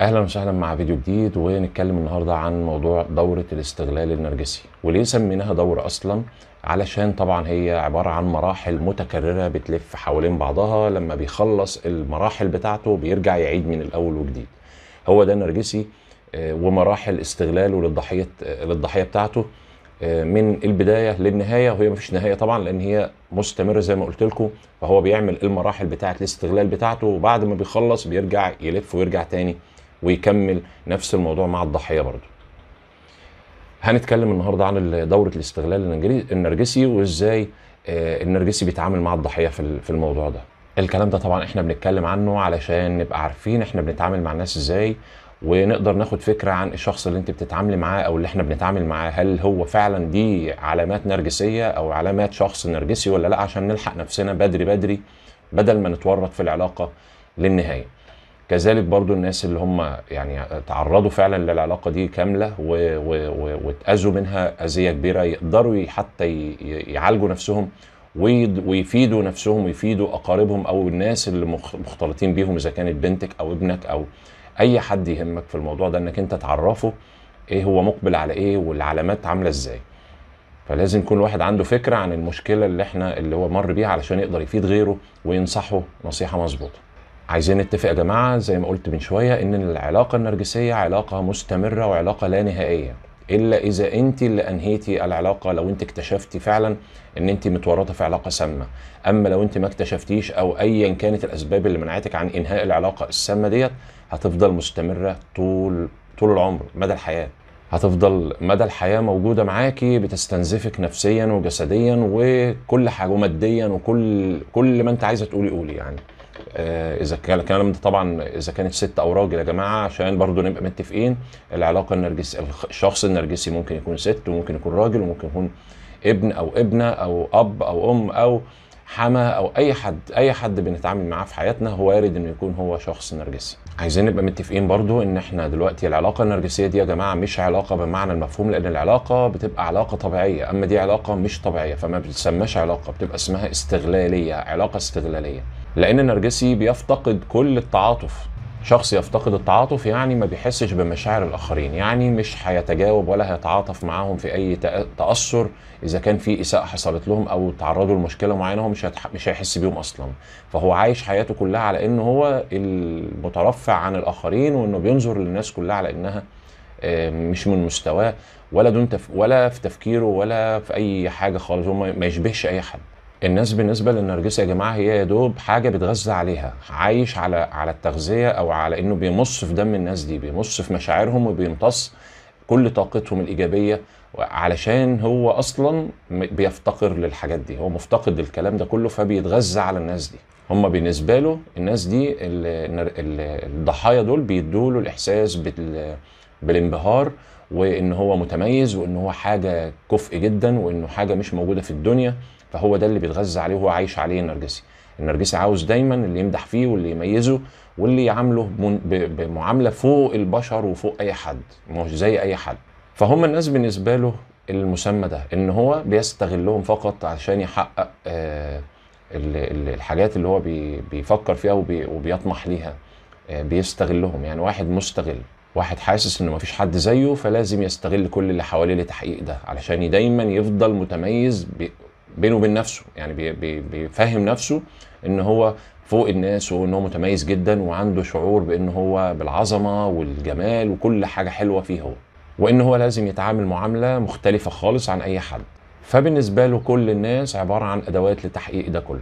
اهلا وسهلا مع فيديو جديد ونتكلم النهارده عن موضوع دوره الاستغلال النرجسي وليه سميناها دوره اصلا علشان طبعا هي عباره عن مراحل متكرره بتلف حوالين بعضها لما بيخلص المراحل بتاعته بيرجع يعيد من الاول وجديد هو ده النرجسي آه، ومراحل استغلاله للضحيه آه، للضحيه بتاعته آه، من البدايه للنهايه وهي مفيش نهايه طبعا لان هي مستمره زي ما قلت لكم فهو بيعمل المراحل بتاعه الاستغلال بتاعته وبعد ما بيخلص بيرجع يلف ويرجع تاني ويكمل نفس الموضوع مع الضحيه برضه هنتكلم النهارده عن دوره الاستغلال النرجسي وازاي آه، النرجسي بيتعامل مع الضحيه في الموضوع ده الكلام ده طبعا احنا بنتكلم عنه علشان نبقى عارفين احنا بنتعامل مع الناس ازاي ونقدر ناخد فكره عن الشخص اللي انت بتتعاملي معاه او اللي احنا بنتعامل معاه هل هو فعلا دي علامات نرجسيه او علامات شخص نرجسي ولا لا عشان نلحق نفسنا بدري بدري بدل ما نتورط في العلاقه للنهايه كذلك برضو الناس اللي هم يعني تعرضوا فعلا للعلاقة دي كاملة واتأذوا منها أذية كبيرة يقدروا حتى يعالجوا نفسهم ويفيدوا نفسهم ويفيدوا أقاربهم أو الناس اللي مختلطين بيهم إذا كانت بنتك أو ابنك أو أي حد يهمك في الموضوع ده إنك أنت تعرفه إيه هو مقبل على إيه والعلامات عاملة إزاي فلازم يكون الواحد عنده فكرة عن المشكلة اللي إحنا اللي هو مر بيها علشان يقدر يفيد غيره وينصحه نصيحة مظبوطة عايزين نتفق يا جماعه زي ما قلت من شويه ان العلاقه النرجسيه علاقه مستمره وعلاقه لا نهائيه الا اذا انت اللي انهيتي العلاقه لو انت اكتشفتي فعلا ان انت متورطه في علاقه سامه اما لو انت ما اكتشفتيش او ايا كانت الاسباب اللي منعتك عن انهاء العلاقه السامه ديت هتفضل مستمره طول طول العمر مدى الحياه هتفضل مدى الحياة موجودة معاكي بتستنزفك نفسيا وجسديا وكل حاجة وماديا وكل كل ما انت عايزة تقولي قولي يعني آه، اذا كان الكلام ده طبعا اذا كانت ست او راجل يا جماعه عشان برضو نبقى متفقين العلاقه النرجسي الشخص النرجسي ممكن يكون ست وممكن يكون راجل وممكن يكون ابن او ابنه او اب او ام او حما او اي حد اي حد بنتعامل معاه في حياتنا هو وارد انه يكون هو شخص نرجسي عايزين نبقى متفقين برضو ان احنا دلوقتي العلاقه النرجسيه دي يا جماعه مش علاقه بمعنى المفهوم لان العلاقه بتبقى علاقه طبيعيه اما دي علاقه مش طبيعيه فما بتسماش علاقه بتبقى اسمها استغلاليه علاقه استغلاليه لان النرجسي بيفتقد كل التعاطف شخص يفتقد التعاطف يعني ما بيحسش بمشاعر الاخرين يعني مش هيتجاوب ولا هيتعاطف معاهم في اي تاثر اذا كان في اساءه حصلت لهم او تعرضوا لمشكله معينه هو مش مش هيحس بيهم اصلا فهو عايش حياته كلها على انه هو المترفع عن الاخرين وانه بينظر للناس كلها على انها آه، مش من مستواه ولا دون تف... ولا في تفكيره ولا في اي حاجه خالص هو ما يشبهش اي حد الناس بالنسبه للنرجسي يا جماعه هي يا دوب حاجه بيتغذى عليها عايش على على التغذيه او على انه بيمص في دم الناس دي بيمص في مشاعرهم وبيمتص كل طاقتهم الايجابيه علشان هو اصلا بيفتقر للحاجات دي هو مفتقد الكلام ده كله فبيتغذى على الناس دي هم بالنسبه له الناس دي الضحايا دول بيدوا له الاحساس بالانبهار وان هو متميز وان هو حاجه كفء جدا وانه حاجه مش موجوده في الدنيا فهو ده اللي بيتغذى عليه وهو عايش عليه النرجسي النرجسي عاوز دايما اللي يمدح فيه واللي يميزه واللي يعامله بمعامله فوق البشر وفوق اي حد مش زي اي حد فهم الناس بالنسبه له المسمى ده ان هو بيستغلهم فقط عشان يحقق آه، الحاجات اللي هو بيفكر فيها وبيطمح ليها آه، بيستغلهم يعني واحد مستغل واحد حاسس انه مفيش حد زيه فلازم يستغل كل اللي حواليه لتحقيق ده علشان دايما يفضل متميز بينه وبين نفسه يعني بيفهم نفسه ان هو فوق الناس وان هو متميز جدا وعنده شعور بان هو بالعظمه والجمال وكل حاجه حلوه فيه هو وان هو لازم يتعامل معامله مختلفه خالص عن اي حد فبالنسبه له كل الناس عباره عن ادوات لتحقيق ده كله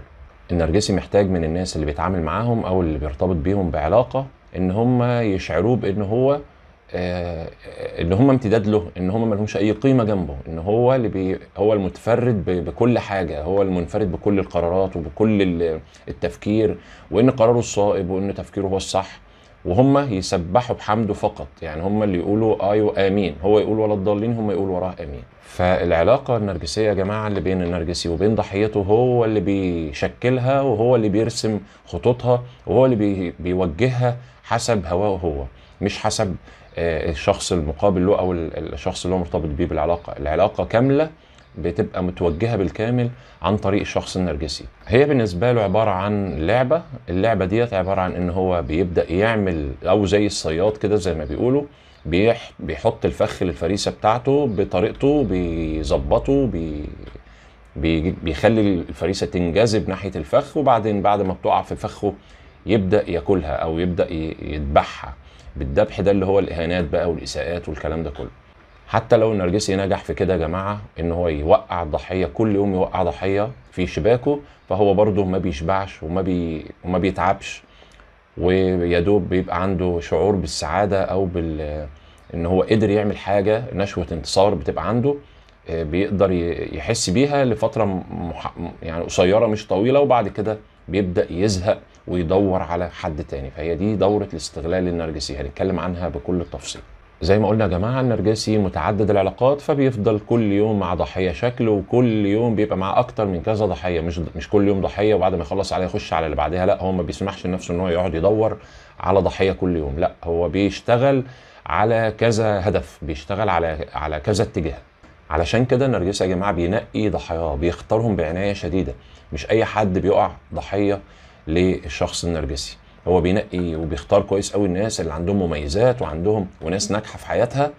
النرجسي محتاج من الناس اللي بيتعامل معاهم او اللي بيرتبط بيهم بعلاقه ان هم يشعروه بان هو ان آه، هم امتداد له ان هم ملهمش اي قيمه جنبه ان هو اللي بي هو المتفرد بكل حاجه هو المنفرد بكل القرارات وبكل التفكير وان قراره الصائب وان تفكيره هو الصح وهم يسبحوا بحمده فقط يعني هم اللي يقولوا ايوه امين هو يقول ولا الضالين هم يقولوا وراه امين فالعلاقه النرجسيه يا جماعه اللي بين النرجسي وبين ضحيته هو اللي بيشكلها وهو اللي بيرسم خطوطها وهو اللي بي بيوجهها حسب هواه هو مش حسب آه، الشخص المقابل له او الشخص اللي هو مرتبط بيه بالعلاقه العلاقه كامله بتبقى متوجهه بالكامل عن طريق الشخص النرجسي هي بالنسبه له عباره عن لعبه اللعبه ديت عباره عن ان هو بيبدا يعمل او زي الصياد كده زي ما بيقولوا بيحط الفخ للفريسه بتاعته بطريقته بيظبطه بي بيخلي الفريسه تنجذب ناحيه الفخ وبعدين بعد ما بتقع في فخه يبدا ياكلها او يبدا يذبحها بالذبح ده اللي هو الاهانات بقى والاساءات والكلام ده كله حتى لو النرجسي نجح في كده يا جماعه ان هو يوقع الضحيه كل يوم يوقع ضحيه في شباكه فهو برضه ما بيشبعش وما بي وما بيتعبش ويدوب بيبقى عنده شعور بالسعاده او بال ان هو قدر يعمل حاجه نشوه انتصار بتبقى عنده آه، بيقدر يحس بيها لفتره يعني قصيره مش طويله وبعد كده بيبدا يزهق ويدور على حد تاني فهي دي دوره الاستغلال النرجسي هنتكلم عنها بكل التفصيل زي ما قلنا يا جماعه النرجسي متعدد العلاقات فبيفضل كل يوم مع ضحيه شكله وكل يوم بيبقى معاه اكتر من كذا ضحيه مش مش كل يوم ضحيه وبعد ما يخلص عليها يخش على اللي بعدها لا هو ما بيسمحش لنفسه ان هو يقعد يدور على ضحيه كل يوم لا هو بيشتغل على كذا هدف بيشتغل على على كذا اتجاه علشان كده النرجسي يا جماعه بينقي ضحاياه بيختارهم بعنايه شديده مش اي حد بيقع ضحيه للشخص النرجسي هو بينقي وبيختار كويس قوي الناس اللي عندهم مميزات وعندهم وناس ناجحه في حياتها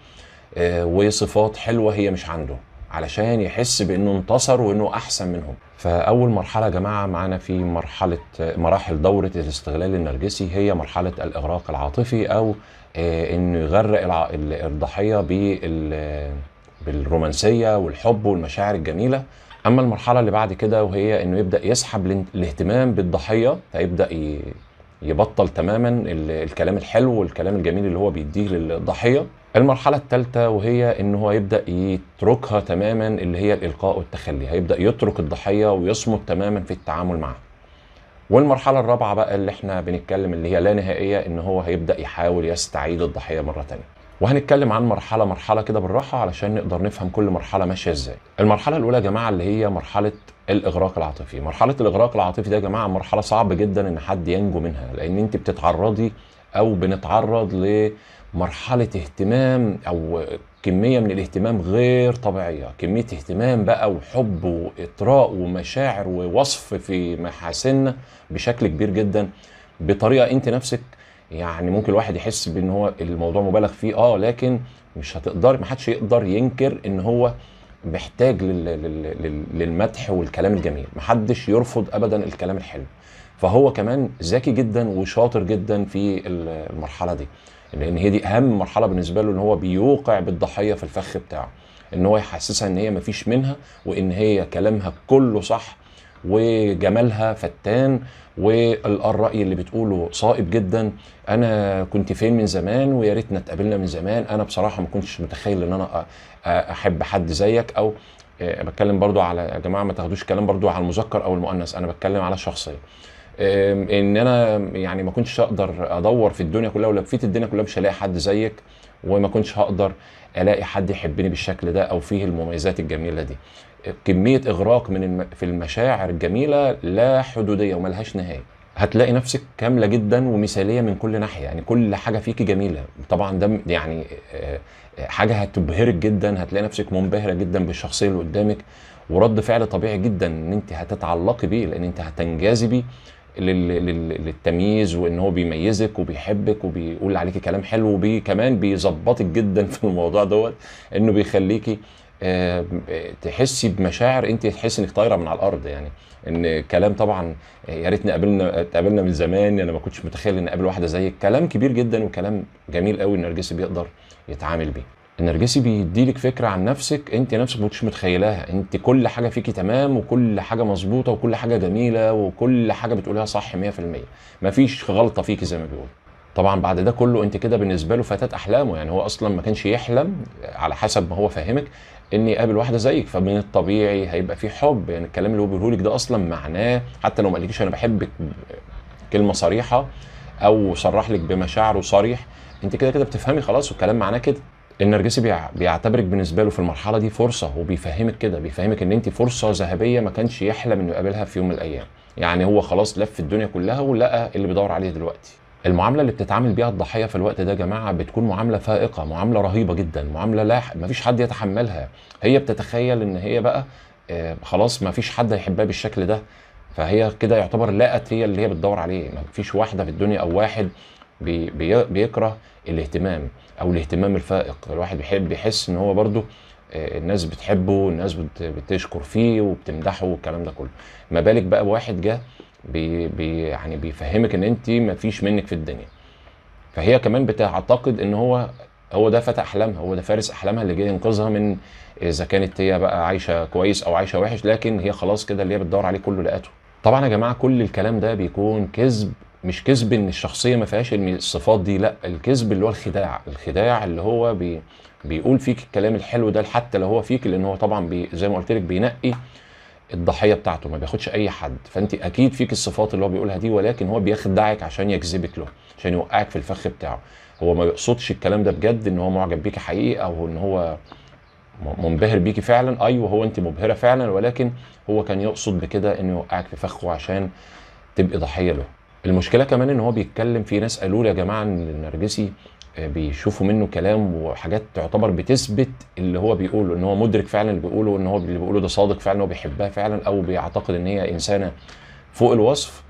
آه، وصفات حلوه هي مش عنده علشان يحس بانه انتصر وانه احسن منهم فاول مرحله يا جماعه معانا في مرحله آه، مراحل دوره الاستغلال النرجسي هي مرحله الاغراق العاطفي او آه، انه يغرق الضحيه بالرومانسيه والحب والمشاعر الجميله اما المرحله اللي بعد كده وهي انه يبدا يسحب الاهتمام بالضحيه فيبدا يبطل تماما الكلام الحلو والكلام الجميل اللي هو بيديه للضحيه المرحلة الثالثة وهي إن هو يبدأ يتركها تماما اللي هي الإلقاء والتخلي، هيبدأ يترك الضحية ويصمت تماما في التعامل معها. والمرحلة الرابعة بقى اللي احنا بنتكلم اللي هي لا نهائية إن هو هيبدأ يحاول يستعيد الضحية مرة تانية. وهنتكلم عن مرحله مرحله كده بالراحه علشان نقدر نفهم كل مرحله ماشيه ازاي المرحله الاولى يا جماعه اللي هي مرحله الاغراق العاطفي مرحله الاغراق العاطفي ده يا جماعه مرحله صعب جدا ان حد ينجو منها لان انت بتتعرضي او بنتعرض لمرحله اهتمام او كميه من الاهتمام غير طبيعيه كميه اهتمام بقى وحب واطراء ومشاعر ووصف في محاسننا بشكل كبير جدا بطريقه انت نفسك يعني ممكن الواحد يحس بان هو الموضوع مبالغ فيه اه لكن مش هتقدر ما حدش يقدر ينكر ان هو محتاج للمدح والكلام الجميل ما حدش يرفض ابدا الكلام الحلو فهو كمان ذكي جدا وشاطر جدا في المرحله دي لان هي دي اهم مرحله بالنسبه له ان هو بيوقع بالضحيه في الفخ بتاعه ان هو يحسسها ان هي مفيش منها وان هي كلامها كله صح وجمالها فتان والرأي اللي بتقوله صائب جدا انا كنت فين من زمان ويا ريتنا اتقابلنا من زمان انا بصراحه ما كنتش متخيل ان انا احب حد زيك او آه، بتكلم برضو على يا جماعه ما تاخدوش كلام برضو على المذكر او المؤنث انا بتكلم على الشخصيه ان انا يعني ما كنتش اقدر ادور في الدنيا كلها ولفيت الدنيا كلها مش هلاقي حد زيك وما كنتش هقدر الاقي حد يحبني بالشكل ده او فيه المميزات الجميله دي كميه اغراق من الم... في المشاعر الجميله لا حدوديه وملهاش نهايه هتلاقي نفسك كامله جدا ومثاليه من كل ناحيه يعني كل حاجه فيكي جميله طبعا ده يعني حاجه هتبهرك جدا هتلاقي نفسك منبهره جدا بالشخصيه اللي قدامك ورد فعل طبيعي جدا ان انت هتتعلقي بيه لان انت هتنجذبي للتمييز وان هو بيميزك وبيحبك وبيقول عليكي كلام حلو وبي كمان بيظبطك جدا في الموضوع دوت انه بيخليكي آه، تحسي بمشاعر انت تحسي انك طايره من على الارض يعني ان كلام طبعا يا ريتنا قابلنا اتقابلنا من زمان انا ما كنتش متخيل ان اقابل واحده زيك كلام كبير جدا وكلام جميل قوي النرجسي بيقدر يتعامل بيه النرجسي بيديلك فكره عن نفسك انت نفسك ما كنتش متخيلاها انت كل حاجه فيكي تمام وكل حاجه مظبوطه وكل حاجه جميله وكل حاجه بتقوليها صح 100% مفيش غلطه فيكي زي ما بيقولوا طبعا بعد ده كله انت كده بالنسبه له فتاه احلامه يعني هو اصلا ما كانش يحلم على حسب ما هو فاهمك اني اقابل واحده زيك فمن الطبيعي هيبقى في حب يعني الكلام اللي هو بيقوله لك ده اصلا معناه حتى لو ما قالكيش انا بحبك كلمه صريحه او صرح لك بمشاعره صريح انت كده كده بتفهمي خلاص والكلام معناه كده النرجسي بيع... بيعتبرك بالنسبه له في المرحله دي فرصه وبيفهمك كده بيفهمك ان انت فرصه ذهبيه ما كانش يحلم انه يقابلها في يوم من الايام يعني هو خلاص لف الدنيا كلها ولقى اللي بيدور عليه دلوقتي المعامله اللي بتتعامل بيها الضحيه في الوقت ده يا جماعه بتكون معامله فائقه معامله رهيبه جدا معامله لا ما فيش حد يتحملها هي بتتخيل ان هي بقى آه، خلاص ما فيش حد هيحبها بالشكل ده فهي كده يعتبر لقت هي اللي هي بتدور عليه ما فيش واحده في الدنيا او واحد بي بيكره الاهتمام او الاهتمام الفائق الواحد بيحب يحس ان هو برده آه، الناس بتحبه الناس بتشكر فيه وبتمدحه والكلام ده كله ما بالك بقى بواحد جه بي بي يعني بيفهمك ان انت مفيش منك في الدنيا فهي كمان بتعتقد ان هو هو ده فتى احلامها هو ده فارس احلامها اللي جاي ينقذها من اذا كانت هي بقى عايشه كويس او عايشه وحش لكن هي خلاص كده اللي هي بتدور عليه كله لقاته طبعا يا جماعه كل الكلام ده بيكون كذب مش كذب ان الشخصيه ما فيهاش الصفات دي لا الكذب اللي هو الخداع الخداع اللي هو بي بيقول فيك الكلام الحلو ده حتى لو هو فيك لان هو طبعا بي زي ما قلت لك بينقي الضحيه بتاعته ما بياخدش اي حد فانت اكيد فيك الصفات اللي هو بيقولها دي ولكن هو بيخدعك عشان يجذبك له عشان يوقعك في الفخ بتاعه هو ما بيقصدش الكلام ده بجد ان هو معجب بيكي حقيقي او ان هو منبهر بيكي فعلا ايوه هو انت مبهره فعلا ولكن هو كان يقصد بكده انه يوقعك في فخه عشان تبقي ضحيه له المشكله كمان ان هو بيتكلم في ناس قالوا لي يا جماعه ان النرجسي بيشوفوا منه كلام وحاجات تعتبر بتثبت اللي هو بيقوله ان هو مدرك فعلا اللي بيقوله ان هو اللي بيقوله ده صادق فعلا وبيحبها فعلا او بيعتقد ان هي انسانه فوق الوصف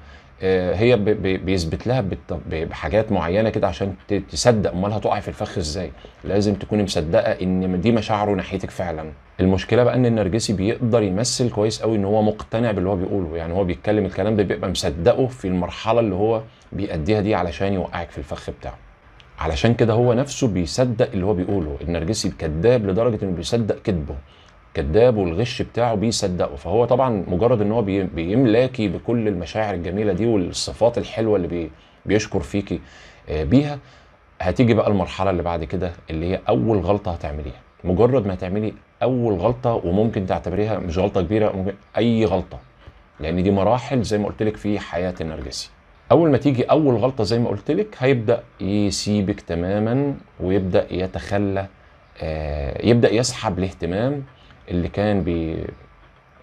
آه، هي بيثبت لها بحاجات معينه كده عشان تصدق امال هتقع في الفخ ازاي لازم تكوني مصدقه ان دي مشاعره ناحيتك فعلا المشكله بقى ان النرجسي بيقدر يمثل كويس قوي ان هو مقتنع باللي هو بيقوله يعني هو بيتكلم الكلام ده بيبقى مصدقه في المرحله اللي هو بيأديها دي علشان يوقعك في الفخ بتاعه علشان كده هو نفسه بيصدق اللي هو بيقوله النرجسي كذاب لدرجه انه بيصدق كذبه كذاب والغش بتاعه بيصدقه فهو طبعا مجرد ان هو بيملاكي بكل المشاعر الجميله دي والصفات الحلوه اللي بي بيشكر فيكي آه، بيها هتيجي بقى المرحله اللي بعد كده اللي هي اول غلطه هتعمليها مجرد ما تعملي اول غلطه وممكن تعتبريها مش غلطه كبيره ممكن اي غلطه لان دي مراحل زي ما قلت لك في حياه النرجسي اول ما تيجي اول غلطه زي ما قلت لك هيبدا يسيبك تماما ويبدا يتخلى آه، يبدا يسحب الاهتمام اللي كان بي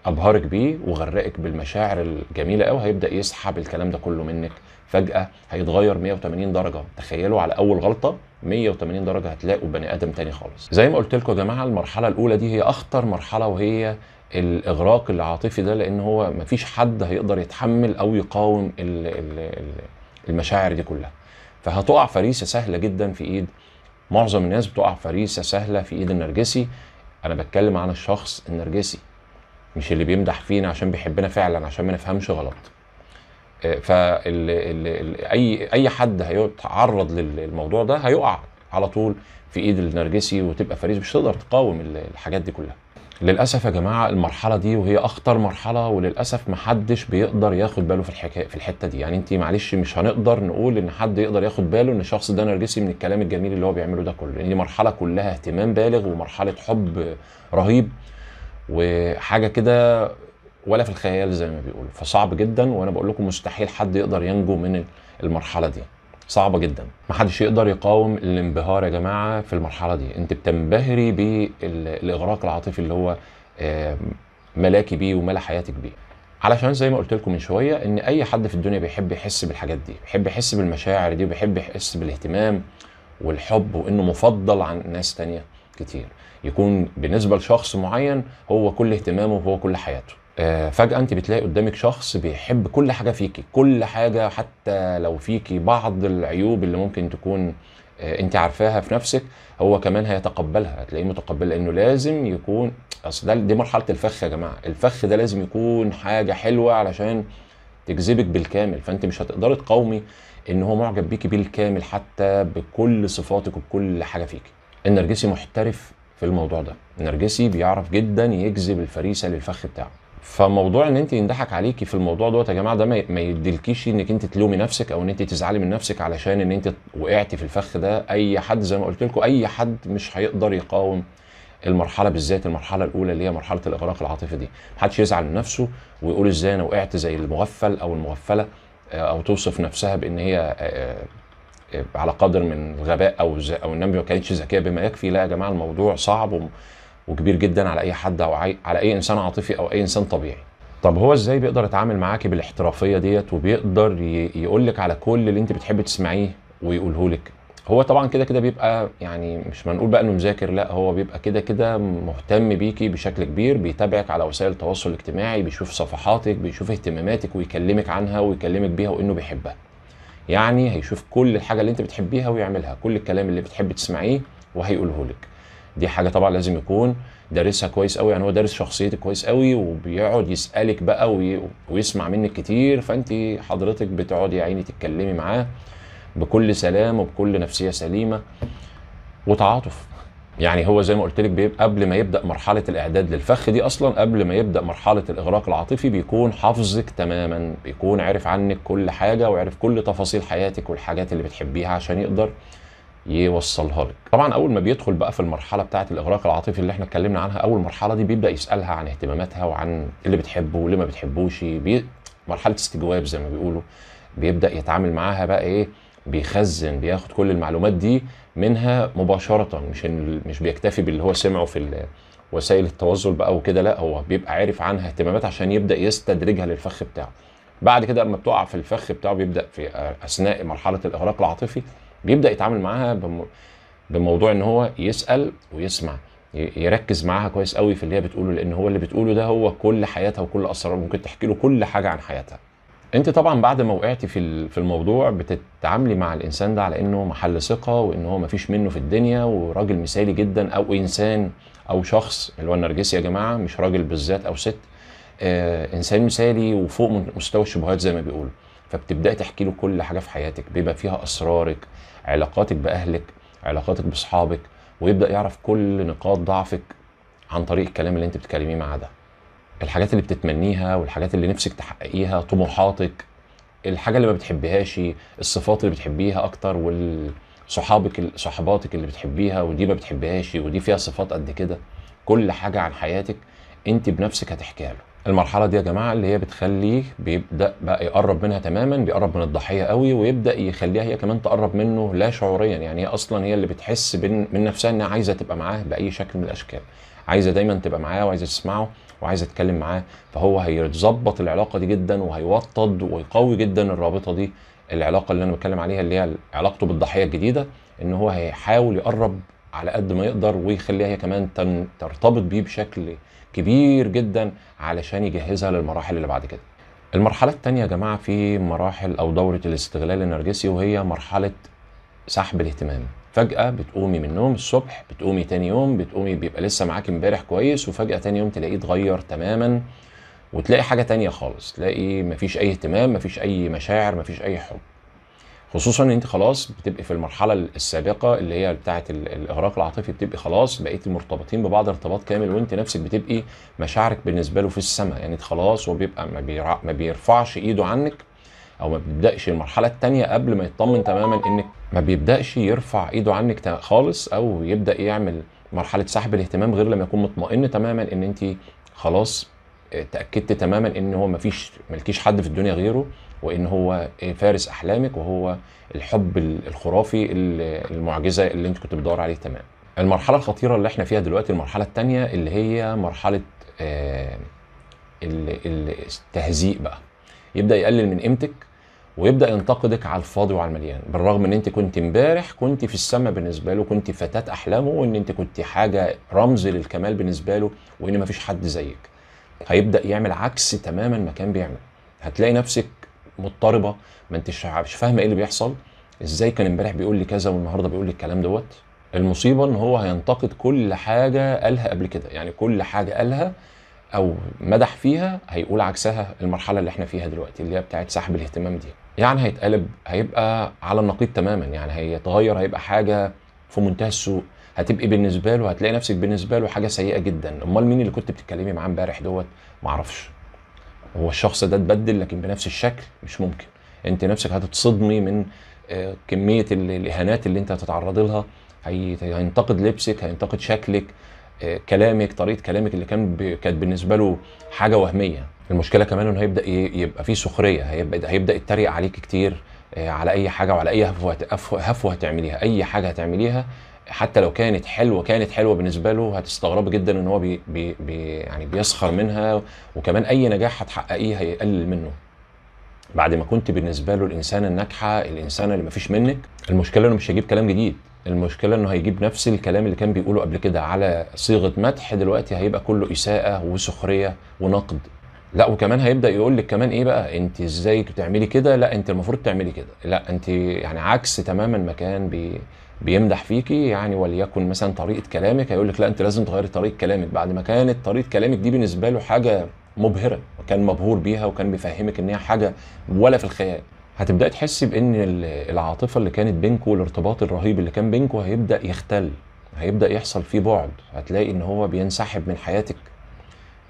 ابهرك بيه وغرقك بالمشاعر الجميله قوي هيبدا يسحب الكلام ده كله منك فجاه هيتغير 180 درجه تخيلوا على اول غلطه 180 درجه هتلاقوا بني ادم تاني خالص زي ما قلت لكم يا جماعه المرحله الاولى دي هي اخطر مرحله وهي الاغراق العاطفي ده لان هو مفيش حد هيقدر يتحمل او يقاوم الـ الـ المشاعر دي كلها فهتقع فريسه سهله جدا في ايد معظم الناس بتقع فريسه سهله في ايد النرجسي انا بتكلم عن الشخص النرجسي مش اللي بيمدح فينا عشان بيحبنا فعلا عشان ما نفهمش غلط آه، ف اي اي حد هيتعرض للموضوع ده هيقع على طول في ايد النرجسي وتبقى فريسه مش تقدر تقاوم الحاجات دي كلها للاسف يا جماعه المرحله دي وهي اخطر مرحله وللاسف محدش بيقدر ياخد باله في الحكايه في الحته دي يعني انت معلش مش هنقدر نقول ان حد يقدر ياخد باله ان الشخص ده نرجسي من الكلام الجميل اللي هو بيعمله ده كله لان دي مرحله كلها اهتمام بالغ ومرحله حب رهيب وحاجه كده ولا في الخيال زي ما بيقولوا فصعب جدا وانا بقول لكم مستحيل حد يقدر ينجو من المرحله دي صعبه جدا محدش يقدر يقاوم الانبهار يا جماعه في المرحله دي انت بتنبهري بالاغراق العاطفي اللي هو ملاكي بيه وملا حياتك بيه علشان زي ما قلت لكم من شويه ان اي حد في الدنيا بيحب يحس بالحاجات دي بيحب يحس بالمشاعر دي وبيحب يحس بالاهتمام والحب وانه مفضل عن ناس تانية كتير يكون بالنسبه لشخص معين هو كل اهتمامه وهو كل حياته آه، فجأة أنت بتلاقي قدامك شخص بيحب كل حاجة فيكي كل حاجة حتى لو فيكي بعض العيوب اللي ممكن تكون آه، أنت عارفاها في نفسك هو كمان هيتقبلها هتلاقيه متقبل لأنه لازم يكون أصل ده دي مرحلة الفخ يا جماعة الفخ ده لازم يكون حاجة حلوة علشان تجذبك بالكامل فأنت مش هتقدري تقاومي إن هو معجب بيكي بالكامل حتى بكل صفاتك وبكل حاجة فيكي النرجسي محترف في الموضوع ده النرجسي بيعرف جدا يجذب الفريسة للفخ بتاعه فموضوع ان انت ينضحك عليكي في الموضوع دوت يا جماعه ده ما يديلكيش انك انت تلومي نفسك او ان انت تزعلي من نفسك علشان ان انت وقعتي في الفخ ده اي حد زي ما قلت لكم اي حد مش هيقدر يقاوم المرحله بالذات المرحله الاولى اللي هي مرحله الاغراق العاطفي دي محدش يزعل من نفسه ويقول ازاي انا وقعت زي المغفل او المغفله آه، او توصف نفسها بان هي آه، آه، على قدر من الغباء او او انها ما كانتش ذكيه بما يكفي لا يا جماعه الموضوع صعب وكبير جدا على اي حد او على اي انسان عاطفي او اي انسان طبيعي طب هو ازاي بيقدر يتعامل معاكي بالاحترافيه ديت وبيقدر يقول لك على كل اللي انت بتحبي تسمعيه ويقوله لك هو طبعا كده كده بيبقى يعني مش نقول بقى انه مذاكر لا هو بيبقى كده كده مهتم بيكي بشكل كبير بيتابعك على وسائل التواصل الاجتماعي بيشوف صفحاتك بيشوف اهتماماتك ويكلمك عنها ويكلمك بيها وانه بيحبها يعني هيشوف كل الحاجه اللي انت بتحبيها ويعملها كل الكلام اللي بتحبي تسمعيه وهيقوله لك دي حاجه طبعا لازم يكون دارسها كويس قوي يعني هو دارس شخصيتك كويس قوي وبيقعد يسالك بقى وي... ويسمع منك كتير فانت حضرتك بتقعدي يا عيني تتكلمي معاه بكل سلام وبكل نفسيه سليمه وتعاطف يعني هو زي ما قلت لك بيبقى قبل ما يبدا مرحله الاعداد للفخ دي اصلا قبل ما يبدا مرحله الاغراق العاطفي بيكون حافظك تماما بيكون عارف عنك كل حاجه وعارف كل تفاصيل حياتك والحاجات اللي بتحبيها عشان يقدر يوصلها لك طبعا اول ما بيدخل بقى في المرحله بتاعه الاغراق العاطفي اللي احنا اتكلمنا عنها اول مرحله دي بيبدا يسالها عن اهتماماتها وعن اللي بتحبه واللي ما بتحبوش بي... مرحله استجواب زي ما بيقولوا بيبدا يتعامل معاها بقى ايه بيخزن بياخد كل المعلومات دي منها مباشره مش مش بيكتفي باللي هو سمعه في وسائل التواصل بقى وكده لا هو بيبقى عارف عنها اهتمامات عشان يبدا يستدرجها للفخ بتاعه بعد كده لما بتقع في الفخ بتاعه بيبدا في اثناء مرحله الاغراق العاطفي بيبدا يتعامل معاها بم... بموضوع ان هو يسال ويسمع يركز معاها كويس قوي في اللي هي بتقوله لان هو اللي بتقوله ده هو كل حياتها وكل اسرارها ممكن تحكي له كل حاجه عن حياتها انت طبعا بعد ما وقعتي في في الموضوع بتتعاملي مع الانسان ده على انه محل ثقه وان هو مفيش منه في الدنيا وراجل مثالي جدا او انسان او شخص اللي هو النرجسي يا جماعه مش راجل بالذات او ست آه انسان مثالي وفوق من مستوى الشبهات زي ما بيقولوا فبتبداي تحكي له كل حاجه في حياتك بيبقى فيها اسرارك علاقاتك باهلك علاقاتك باصحابك ويبدا يعرف كل نقاط ضعفك عن طريق الكلام اللي انت بتتكلميه معاه ده الحاجات اللي بتتمنيها والحاجات اللي نفسك تحققيها طموحاتك الحاجه اللي ما بتحبيهاش الصفات اللي بتحبيها اكتر والصحابك صحباتك اللي بتحبيها ودي ما بتحبيهاش ودي فيها صفات قد كده كل حاجه عن حياتك انت بنفسك هتحكيها له المرحله دي يا جماعه اللي هي بتخليه بيبدا بقى يقرب منها تماما بيقرب من الضحيه قوي ويبدا يخليها هي كمان تقرب منه لا شعوريا يعني هي اصلا هي اللي بتحس من نفسها انها عايزه تبقى معاه باي شكل من الاشكال عايزه دايما تبقى معاه وعايزه تسمعه وعايزه تتكلم معاه فهو هيظبط العلاقه دي جدا وهيوطد ويقوي جدا الرابطه دي العلاقه اللي انا بتكلم عليها اللي هي علاقته بالضحيه الجديده ان هو هيحاول يقرب على قد ما يقدر ويخليها هي كمان ترتبط بيه بشكل كبير جدا علشان يجهزها للمراحل اللي بعد كده المرحلة الثانية يا جماعة في مراحل أو دورة الاستغلال النرجسي وهي مرحلة سحب الاهتمام فجأة بتقومي من النوم الصبح بتقومي تاني يوم بتقومي بيبقى لسه معاك امبارح كويس وفجأة تاني يوم تلاقيه اتغير تماما وتلاقي حاجة تانية خالص تلاقي مفيش أي اهتمام مفيش أي مشاعر مفيش أي حب خصوصا ان انت خلاص بتبقي في المرحله السابقه اللي هي بتاعه الاغراق العاطفي بتبقي خلاص بقيتي مرتبطين ببعض ارتباط كامل وانت نفسك بتبقي مشاعرك بالنسبه له في السماء يعني خلاص هو بيبقى ما, ما بيرفعش ايده عنك او ما بيبداش المرحله الثانيه قبل ما يطمن تماما انك ما بيبداش يرفع ايده عنك خالص او يبدا يعمل مرحله سحب الاهتمام غير لما يكون مطمئن تماما ان انت خلاص اتاكدت تماما ان هو ما فيش ملكيش حد في الدنيا غيره وان هو فارس احلامك وهو الحب الخرافي المعجزه اللي انت كنت بتدور عليه تمام المرحله الخطيره اللي احنا فيها دلوقتي المرحله الثانيه اللي هي مرحله آه، التهزيء بقى يبدا يقلل من قيمتك ويبدا ينتقدك على الفاضي وعلى المليان بالرغم ان انت كنت امبارح كنت في السماء بالنسبه له كنت فتاه احلامه وان انت كنت حاجه رمز للكمال بالنسبه له وان ما فيش حد زيك هيبدا يعمل عكس تماما ما كان بيعمل هتلاقي نفسك مضطربه ما انتش مش فاهمه ايه اللي بيحصل ازاي كان امبارح بيقول لي كذا والنهارده بيقول لي الكلام دوت المصيبه ان هو هينتقد كل حاجه قالها قبل كده يعني كل حاجه قالها او مدح فيها هيقول عكسها المرحله اللي احنا فيها دلوقتي اللي هي بتاعت سحب الاهتمام دي يعني هيتقلب هيبقى على النقيض تماما يعني هيتغير هيبقى حاجه في منتهى السوء هتبقي بالنسبه له هتلاقي نفسك بالنسبه له حاجه سيئه جدا امال مين اللي كنت بتتكلمي معاه امبارح دوت معرفش هو الشخص ده اتبدل لكن بنفس الشكل مش ممكن انت نفسك هتتصدمي من آه، كميه الاهانات اللي انت هتتعرضي لها هينتقد لبسك هينتقد شكلك آه، كلامك طريقه كلامك اللي كان ب... كانت بالنسبه له حاجه وهميه المشكله كمان انه هيبدا يبقى فيه سخريه هيبدا هيبدا يتريق عليك كتير آه، على اي حاجه وعلى اي هفوه هفوه هتعمليها اي حاجه هتعمليها حتى لو كانت حلوه كانت حلوه بالنسبه له هتستغربي جدا ان هو بي بي بي يعني بيسخر منها وكمان اي نجاح هتحققيه هيقلل منه بعد ما كنت بالنسبه له الانسانه الناجحه الانسانه اللي مفيش منك المشكله انه مش هيجيب كلام جديد المشكله انه هيجيب نفس الكلام اللي كان بيقوله قبل كده على صيغه مدح دلوقتي هيبقى كله اساءه وسخريه ونقد لا وكمان هيبدا يقول لك كمان ايه بقى انت ازاي بتعملي كده لا انت المفروض تعملي كده لا انت يعني عكس تماما ما كان بي بيمدح فيكي يعني وليكن مثلا طريقه كلامك هيقول لك لا انت لازم تغيري طريقه كلامك بعد ما كانت طريقه كلامك دي بالنسبه له حاجه مبهره وكان مبهور بيها وكان بيفهمك ان هي حاجه ولا في الخيال هتبداي تحسي بان العاطفه اللي كانت بينكم والارتباط الرهيب اللي كان بينكم هيبدا يختل هيبدا يحصل فيه بعد هتلاقي ان هو بينسحب من حياتك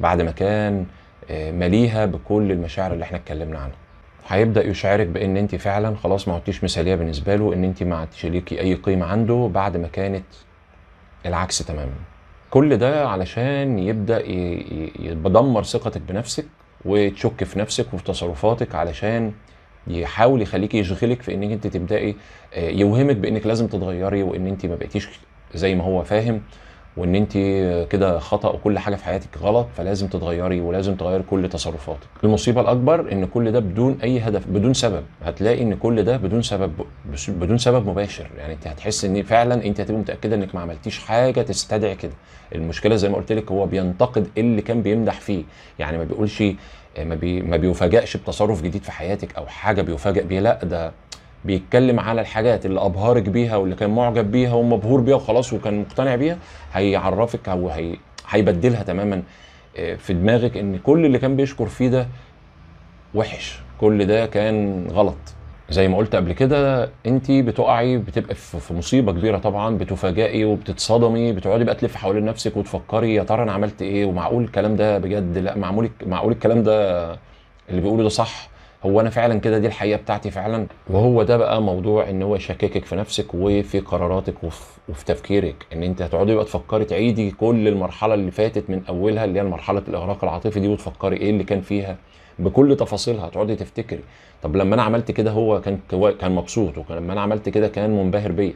بعد ما كان آه، مليها بكل المشاعر اللي احنا اتكلمنا عنها هيبدا يشعرك بان انت فعلا خلاص ما عدتيش مثاليه بالنسبه له ان انت ما عدتيش ليكي اي قيمه عنده بعد ما كانت العكس تماما كل ده علشان يبدا يدمر ثقتك بنفسك وتشك في نفسك وفي تصرفاتك علشان يحاول يخليك يشغلك في انك انت تبداي آه، يوهمك بانك لازم تتغيري وان انت ما بقيتيش زي ما هو فاهم وان انت كده خطا وكل حاجه في حياتك غلط فلازم تتغيري ولازم تغيري كل تصرفاتك المصيبه الاكبر ان كل ده بدون اي هدف بدون سبب هتلاقي ان كل ده بدون سبب بدون سبب مباشر يعني انت هتحس ان فعلا انت هتبقى متاكده انك ما عملتيش حاجه تستدعي كده المشكله زي ما قلت لك هو بينتقد اللي كان بيمدح فيه يعني ما بيقولش ما, بي ما بيفاجئش بتصرف جديد في حياتك او حاجه بيفاجئ بيها لا ده بيتكلم على الحاجات اللي ابهرك بيها واللي كان معجب بيها ومبهور بيها وخلاص وكان مقتنع بيها هيعرفك او هي هيبدلها تماما آه، في دماغك ان كل اللي كان بيشكر فيه ده وحش كل ده كان غلط زي ما قلت قبل كده انت بتقعي بتبقى في مصيبه كبيره طبعا بتفاجئي وبتتصدمي بتقعدي بقى تلفي حوالين نفسك وتفكري يا ترى انا عملت ايه ومعقول الكلام ده بجد لا معقول معقول الكلام ده اللي بيقوله ده صح هو انا فعلا كده دي الحقيقه بتاعتي فعلا وهو ده بقى موضوع ان هو يشككك في نفسك وفي قراراتك وفي, وفي تفكيرك ان انت هتقعدي بقى تفكري تعيدي كل المرحله اللي فاتت من اولها اللي هي مرحله الاغراق العاطفي دي وتفكري ايه اللي كان فيها بكل تفاصيلها تقعدي تفتكري طب لما انا عملت كده هو كان كان مبسوط ولما انا عملت كده كان منبهر بيا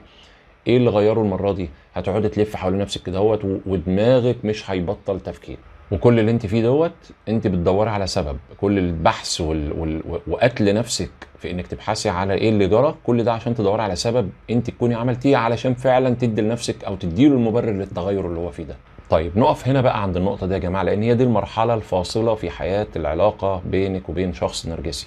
ايه اللي غيره المره دي هتقعدي تلف حوالين نفسك كده ودماغك مش هيبطل تفكير وكل اللي انت فيه دوت انت بتدوري على سبب كل البحث وال... وال... وقتل نفسك في انك تبحثي على ايه اللي جرى كل ده عشان تدوري على سبب انت تكوني عملتيه علشان فعلا تدي لنفسك او تديله المبرر للتغير اللي هو فيه ده طيب نقف هنا بقى عند النقطه دي يا جماعه لان هي دي المرحله الفاصله في حياه العلاقه بينك وبين شخص نرجسي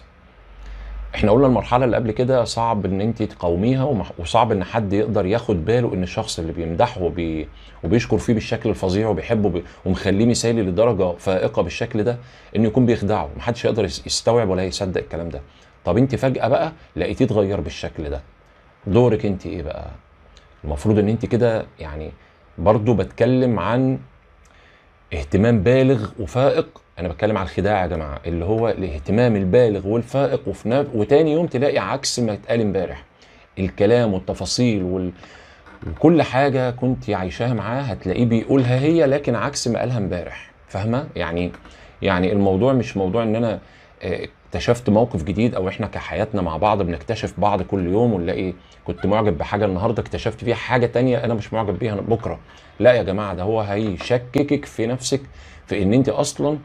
احنا قلنا المرحله اللي قبل كده صعب ان انت تقاوميها وصعب ان حد يقدر ياخد باله ان الشخص اللي بيمدحه وبي... وبيشكر فيه بالشكل الفظيع وبيحبه ب... ومخليه مثالي لدرجه فائقه بالشكل ده انه يكون بيخدعه محدش يقدر يستوعب ولا يصدق الكلام ده طب انت فجاه بقى لقيتيه اتغير بالشكل ده دورك انت ايه بقى المفروض ان انت كده يعني برضو بتكلم عن اهتمام بالغ وفائق انا بتكلم على الخداع يا جماعه اللي هو الاهتمام البالغ والفائق وفي ناب وتاني يوم تلاقي عكس ما اتقال امبارح الكلام والتفاصيل وال... وكل حاجه كنت عايشاها معاه هتلاقيه بيقولها هي لكن عكس ما قالها امبارح فاهمه يعني يعني الموضوع مش موضوع ان انا آه، اكتشفت موقف جديد او احنا كحياتنا مع بعض بنكتشف بعض كل يوم ونلاقي كنت معجب بحاجه النهارده اكتشفت فيها حاجه تانية انا مش معجب بيها بكره لا يا جماعه ده هو هيشككك في نفسك في ان انت اصلا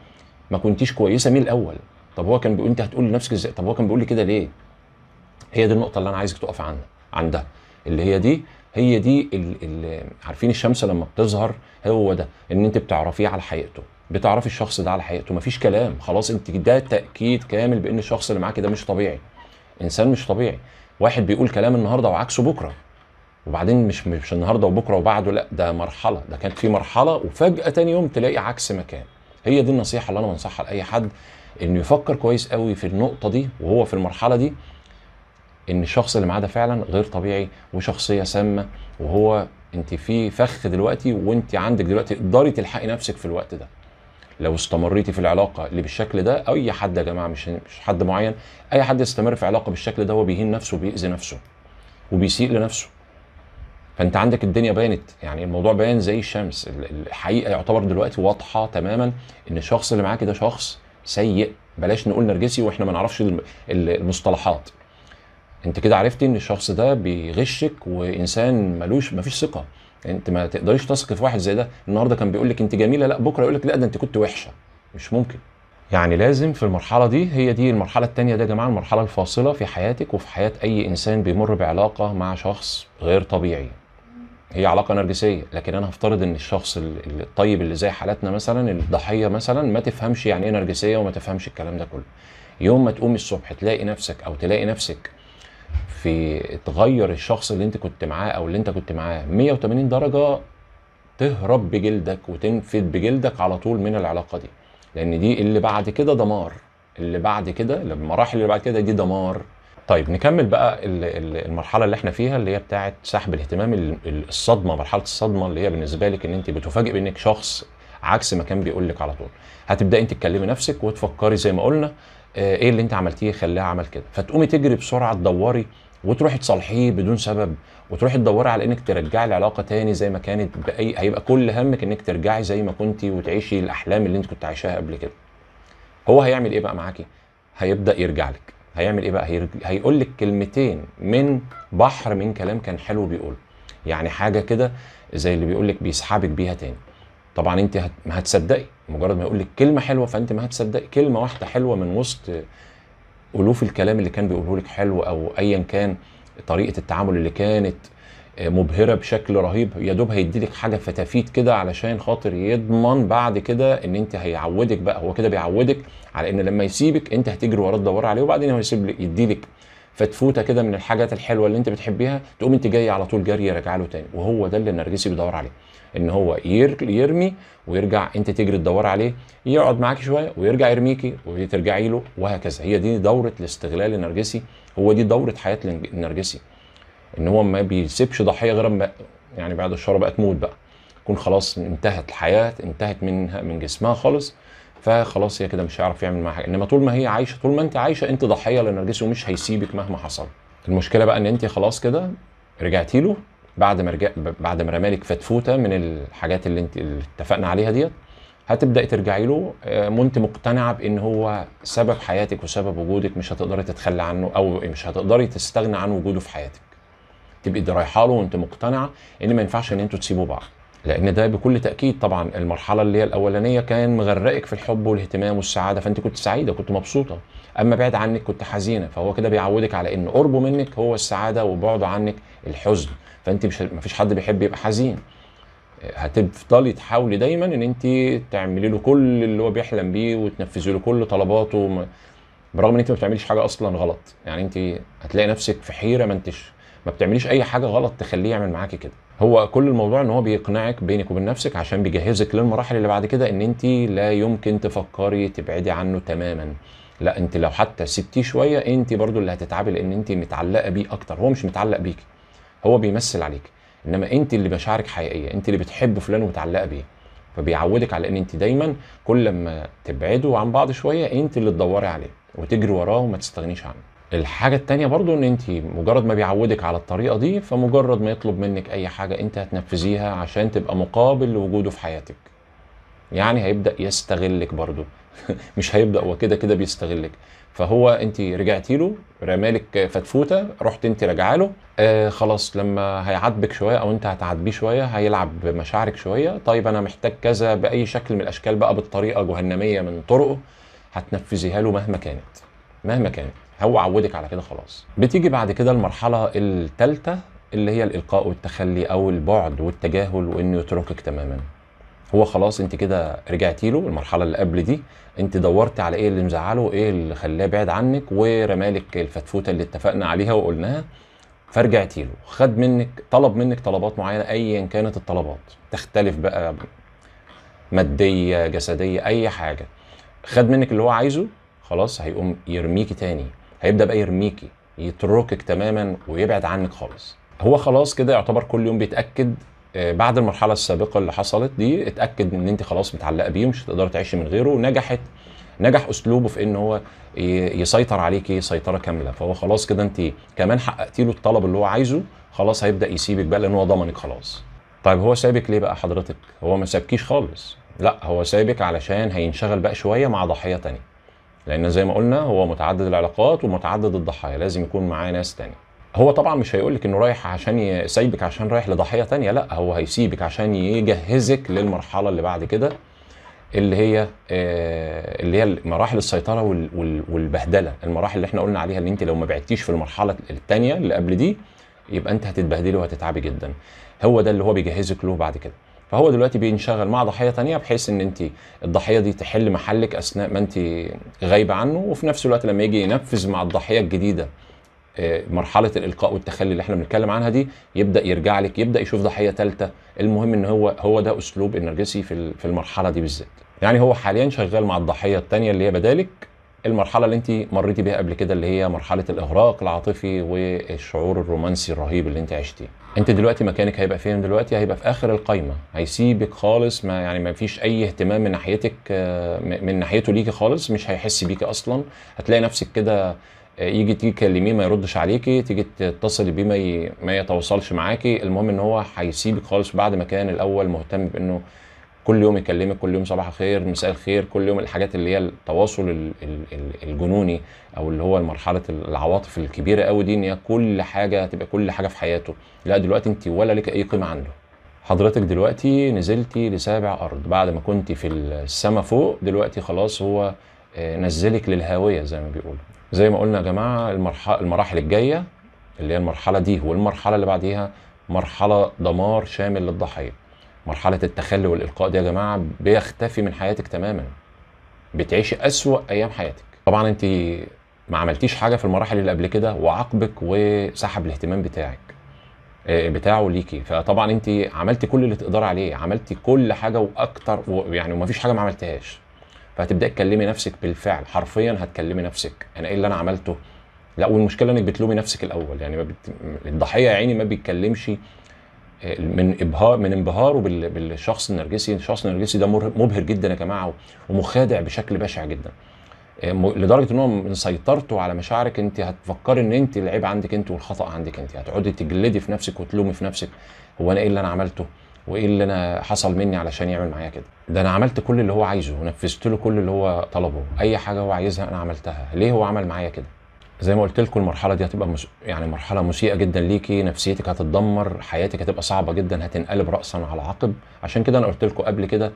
ما كنتيش كويسه من الاول طب هو كان بيقول انت هتقول لنفسك ازاي طب هو كان بيقول لي كده ليه هي دي النقطه اللي انا عايزك تقف عنها عندها اللي هي دي هي دي اللي عارفين الشمس لما بتظهر هو ده ان انت بتعرفيه على حقيقته بتعرفي الشخص ده على حقيقته مفيش كلام خلاص انت ده تاكيد كامل بان الشخص اللي معاكي ده مش طبيعي انسان مش طبيعي واحد بيقول كلام النهارده وعكسه بكره وبعدين مش مش النهارده وبكره وبعده لا ده مرحله ده كانت في مرحله وفجاه تاني يوم تلاقي عكس مكان هي دي النصيحه اللي انا بنصحها لاي حد انه يفكر كويس قوي في النقطه دي وهو في المرحله دي ان الشخص اللي معاه ده فعلا غير طبيعي وشخصيه سامه وهو انت في فخ دلوقتي وانت عندك دلوقتي تقدري تلحقي نفسك في الوقت ده لو استمريتي في العلاقه اللي بالشكل ده اي حد يا جماعه مش مش حد معين اي حد يستمر في علاقه بالشكل ده هو بيهين نفسه وبيأذي نفسه وبيسيء لنفسه فانت عندك الدنيا بانت يعني الموضوع بان زي الشمس الحقيقه يعتبر دلوقتي واضحه تماما ان الشخص اللي معاكي ده شخص سيء بلاش نقول نرجسي واحنا ما نعرفش المصطلحات انت كده عرفتي ان الشخص ده بيغشك وانسان ملوش مفيش ثقه انت ما تقدريش تثقي في واحد زي ده النهارده كان بيقول لك انت جميله لا بكره يقول لك لا ده انت كنت وحشه مش ممكن يعني لازم في المرحله دي هي دي المرحله الثانيه ده يا جماعه المرحله الفاصله في حياتك وفي حياه اي انسان بيمر بعلاقه مع شخص غير طبيعي هي علاقه نرجسيه لكن انا هفترض ان الشخص الطيب اللي زي حالاتنا مثلا الضحيه مثلا ما تفهمش يعني ايه نرجسيه وما تفهمش الكلام ده كله يوم ما تقوم الصبح تلاقي نفسك او تلاقي نفسك في تغير الشخص اللي انت كنت معاه او اللي انت كنت معاه 180 درجه تهرب بجلدك وتنفد بجلدك على طول من العلاقه دي لان دي اللي بعد كده دمار اللي بعد كده المراحل اللي بعد كده دي دمار طيب نكمل بقى المرحله اللي احنا فيها اللي هي بتاعه سحب الاهتمام الصدمه مرحله الصدمه اللي هي بالنسبه لك ان انت بتفاجئ بانك شخص عكس ما كان بيقول لك على طول هتبداي انت تكلمي نفسك وتفكري زي ما قلنا آه، ايه اللي انت عملتيه خلاه عمل كده فتقومي تجري بسرعه تدوري وتروحي تصالحيه بدون سبب وتروحي تدوري على انك ترجعي العلاقه تاني زي ما كانت باي هيبقى كل همك انك ترجعي زي ما كنتي وتعيشي الاحلام اللي انت كنت عايشاها قبل كده هو هيعمل ايه بقى معاكي هيبدا يرجع لك هيعمل ايه بقى هيرج... هيقول لك كلمتين من بحر من كلام كان حلو بيقوله يعني حاجه كده زي اللي بيقول لك بيسحبك بيها تاني طبعا انت ما هتصدقي مجرد ما يقول لك كلمه حلوه فانت ما هتصدقي كلمه واحده حلوه من وسط الوف الكلام اللي كان بيقوله لك حلو او ايا كان طريقه التعامل اللي كانت آه، مبهره بشكل رهيب يا دوب هيدي لك حاجه فتافيت كده علشان خاطر يضمن بعد كده ان انت هيعودك بقى هو كده بيعودك على ان لما يسيبك انت هتجري وراه تدور عليه وبعدين هو يسيب لك يدي لك فتفوته كده من الحاجات الحلوه اللي انت بتحبيها تقوم انت جايه على طول جري راجع له تاني وهو ده اللي النرجسي بيدور عليه ان هو يرمي ويرجع انت تجري تدور عليه يقعد معاكي شويه ويرجع يرميكي وترجعي له وهكذا هي دي دوره الاستغلال النرجسي هو دي دوره حياه النرجسي ان هو ما بيسيبش ضحيه غير ما يعني بعد الشر بقى تموت بقى تكون خلاص انتهت الحياه انتهت منها من جسمها خالص فخلاص هي كده مش هيعرف يعمل معاها حاجه انما طول ما هي عايشه طول ما انت عايشه انت ضحيه للنرجسي ومش هيسيبك مهما حصل المشكله بقى ان انت خلاص كده رجعتي له بعد ما رجع بعد ما رمالك فتفوته من الحاجات اللي انت اللي اتفقنا عليها ديت هتبداي ترجعي له آه، وانت مقتنعه بان هو سبب حياتك وسبب وجودك مش هتقدري تتخلى عنه او مش هتقدري تستغنى عن وجوده في حياتك تبقي رايحه له وانت مقتنعه ان ما ينفعش ان انتوا تسيبوا بعض لان ده بكل تاكيد طبعا المرحله اللي هي الاولانيه كان مغرقك في الحب والاهتمام والسعاده فانت كنت سعيده كنت مبسوطه اما بعد عنك كنت حزينه فهو كده بيعودك على ان قربه منك هو السعاده وبعده عنك الحزن فانت مش مفيش حد بيحب يبقى حزين هتفضلي تحاولي دايما ان انت تعملي له كل اللي هو بيحلم بيه وتنفذي له كل طلباته برغم ان انت ما بتعمليش حاجه اصلا غلط يعني انت هتلاقي نفسك في حيره ما انتش ما بتعمليش اي حاجه غلط تخليه يعمل معاكي كده هو كل الموضوع ان هو بيقنعك بينك وبين نفسك عشان بيجهزك للمراحل اللي بعد كده ان انت لا يمكن تفكري تبعدي عنه تماما لا انت لو حتى سبتيه شويه انت برضو اللي هتتعبي لان انت متعلقه بيه اكتر هو مش متعلق بيكي هو بيمثل عليك انما انت اللي مشاعرك حقيقيه انت اللي بتحب فلان ومتعلقه بيه فبيعودك على ان انت دايما كل ما تبعدوا عن بعض شويه انت اللي تدوري عليه وتجري وراه وما تستغنيش عنه الحاجة التانية برضو ان انت مجرد ما بيعودك على الطريقة دي فمجرد ما يطلب منك اي حاجة انت هتنفذيها عشان تبقى مقابل لوجوده في حياتك يعني هيبدأ يستغلك برضو مش هيبدأ وكده كده كده بيستغلك فهو انت رجعتي له رمالك فتفوته رحت انت راجعه له آه خلاص لما هيعاتبك شويه او انت هتعاتبيه شويه هيلعب بمشاعرك شويه طيب انا محتاج كذا باي شكل من الاشكال بقى بالطريقه جهنميه من طرقه هتنفذيها له مهما كانت مهما كانت هو عودك على كده خلاص بتيجي بعد كده المرحله الثالثه اللي هي الالقاء والتخلي او البعد والتجاهل وانه يتركك تماما هو خلاص انت كده رجعتي له المرحله اللي قبل دي انت دورت على ايه اللي مزعله وايه اللي خلاه بعد عنك ورمالك الفتفوته اللي اتفقنا عليها وقلناها فرجعتي له خد منك طلب منك طلبات معينه ايا كانت الطلبات تختلف بقى ماديه جسديه اي حاجه خد منك اللي هو عايزه خلاص هيقوم يرميكي تاني هيبدا بقى يرميكي يتركك تماما ويبعد عنك خالص هو خلاص كده يعتبر كل يوم بيتاكد آه، بعد المرحله السابقه اللي حصلت دي اتاكد ان انت خلاص متعلقه بيه ومش هتقدري تعيشي من غيره ونجحت نجح اسلوبه في ان هو يسيطر عليكي سيطره كامله فهو خلاص كده انت كمان حققتي له الطلب اللي هو عايزه خلاص هيبدا يسيبك بقى لان هو ضمنك خلاص طيب هو سابك ليه بقى حضرتك هو ما سابكيش خالص لا هو سابك علشان هينشغل بقى شويه مع ضحيه تانية لان زي ما قلنا هو متعدد العلاقات ومتعدد الضحايا لازم يكون معاه ناس تاني هو طبعا مش هيقول لك انه رايح عشان يسيبك عشان رايح لضحيه تانية لا هو هيسيبك عشان يجهزك للمرحله اللي بعد كده اللي هي آه، اللي هي مراحل السيطره والبهدله المراحل اللي احنا قلنا عليها اللي انت لو ما بعدتيش في المرحله الثانيه اللي قبل دي يبقى انت هتتبهدلي وهتتعبي جدا هو ده اللي هو بيجهزك له بعد كده فهو دلوقتي بينشغل مع ضحيه تانية بحيث ان انت الضحيه دي تحل محلك اثناء ما انت غايبه عنه وفي نفس الوقت لما يجي ينفذ مع الضحيه الجديده آه، مرحله الالقاء والتخلي اللي احنا بنتكلم عنها دي يبدا يرجع لك يبدا يشوف ضحيه ثالثه المهم ان هو هو ده اسلوب النرجسي في في المرحله دي بالذات يعني هو حاليا شغال مع الضحيه الثانيه اللي هي بدالك المرحله اللي انت مريتي بيها قبل كده اللي هي مرحله الاغراق العاطفي والشعور الرومانسي الرهيب اللي انت عشتيه انت دلوقتي مكانك هيبقى فين دلوقتي هيبقى في اخر القايمه هيسيبك خالص ما يعني ما فيش اي اهتمام من ناحيتك آه، من ناحيته ليكي خالص مش هيحس بيكي اصلا هتلاقي نفسك كده آه، يجي تكلميه ما يردش عليكي تيجي تتصلي بيه ما, ي... ما يتواصلش معاكي المهم ان هو هيسيبك خالص بعد ما كان الاول مهتم بانه كل يوم يكلمك كل يوم صباح الخير مساء الخير كل يوم الحاجات اللي هي التواصل الجنوني او اللي هو مرحله العواطف الكبيره قوي دي ان هي كل حاجه هتبقى كل حاجه في حياته لا دلوقتي انت ولا لك اي قيمه عنده حضرتك دلوقتي نزلتي لسابع ارض بعد ما كنت في السما فوق دلوقتي خلاص هو آه، نزلك للهاويه زي ما بيقولوا زي ما قلنا يا جماعه المرحله المراحل الجايه اللي هي المرحله دي والمرحله اللي بعديها مرحله دمار شامل للضحيه مرحله التخلي والالقاء دي يا جماعه بيختفي من حياتك تماما بتعيشي اسوا ايام حياتك طبعا انت ما عملتيش حاجه في المراحل اللي قبل كده وعاقبك وسحب الاهتمام بتاعك آه، بتاعه ليكي فطبعا انت عملتي كل اللي تقدري عليه عملتي كل حاجه واكتر يعني وما فيش حاجه ما عملتهاش فهتبداي تكلمي نفسك بالفعل حرفيا هتكلمي نفسك انا ايه اللي انا عملته لا والمشكله انك بتلومي نفسك الاول يعني ما بت... الضحيه يا عيني ما بيتكلمش من ابهار من انبهاره بالشخص النرجسي الشخص النرجسي ده مبهر جدا يا جماعه ومخادع بشكل بشع جدا آه، لدرجه ان هو من سيطرته على مشاعرك انت هتفكري ان انت العيب عندك انت والخطا عندك انت هتقعدي تجلدي في نفسك وتلومي في نفسك هو انا ايه اللي انا عملته وايه اللي انا حصل مني علشان يعمل معايا كده ده انا عملت كل اللي هو عايزه ونفذت له كل اللي هو طلبه اي حاجه هو عايزها انا عملتها ليه هو عمل معايا كده زي ما قلت لكم المرحله دي هتبقى مش يعني مرحله مسيئه جدا ليكي نفسيتك هتتدمر حياتك هتبقى صعبه جدا هتنقلب راسا على عقب عشان كده انا قلت لكم قبل كده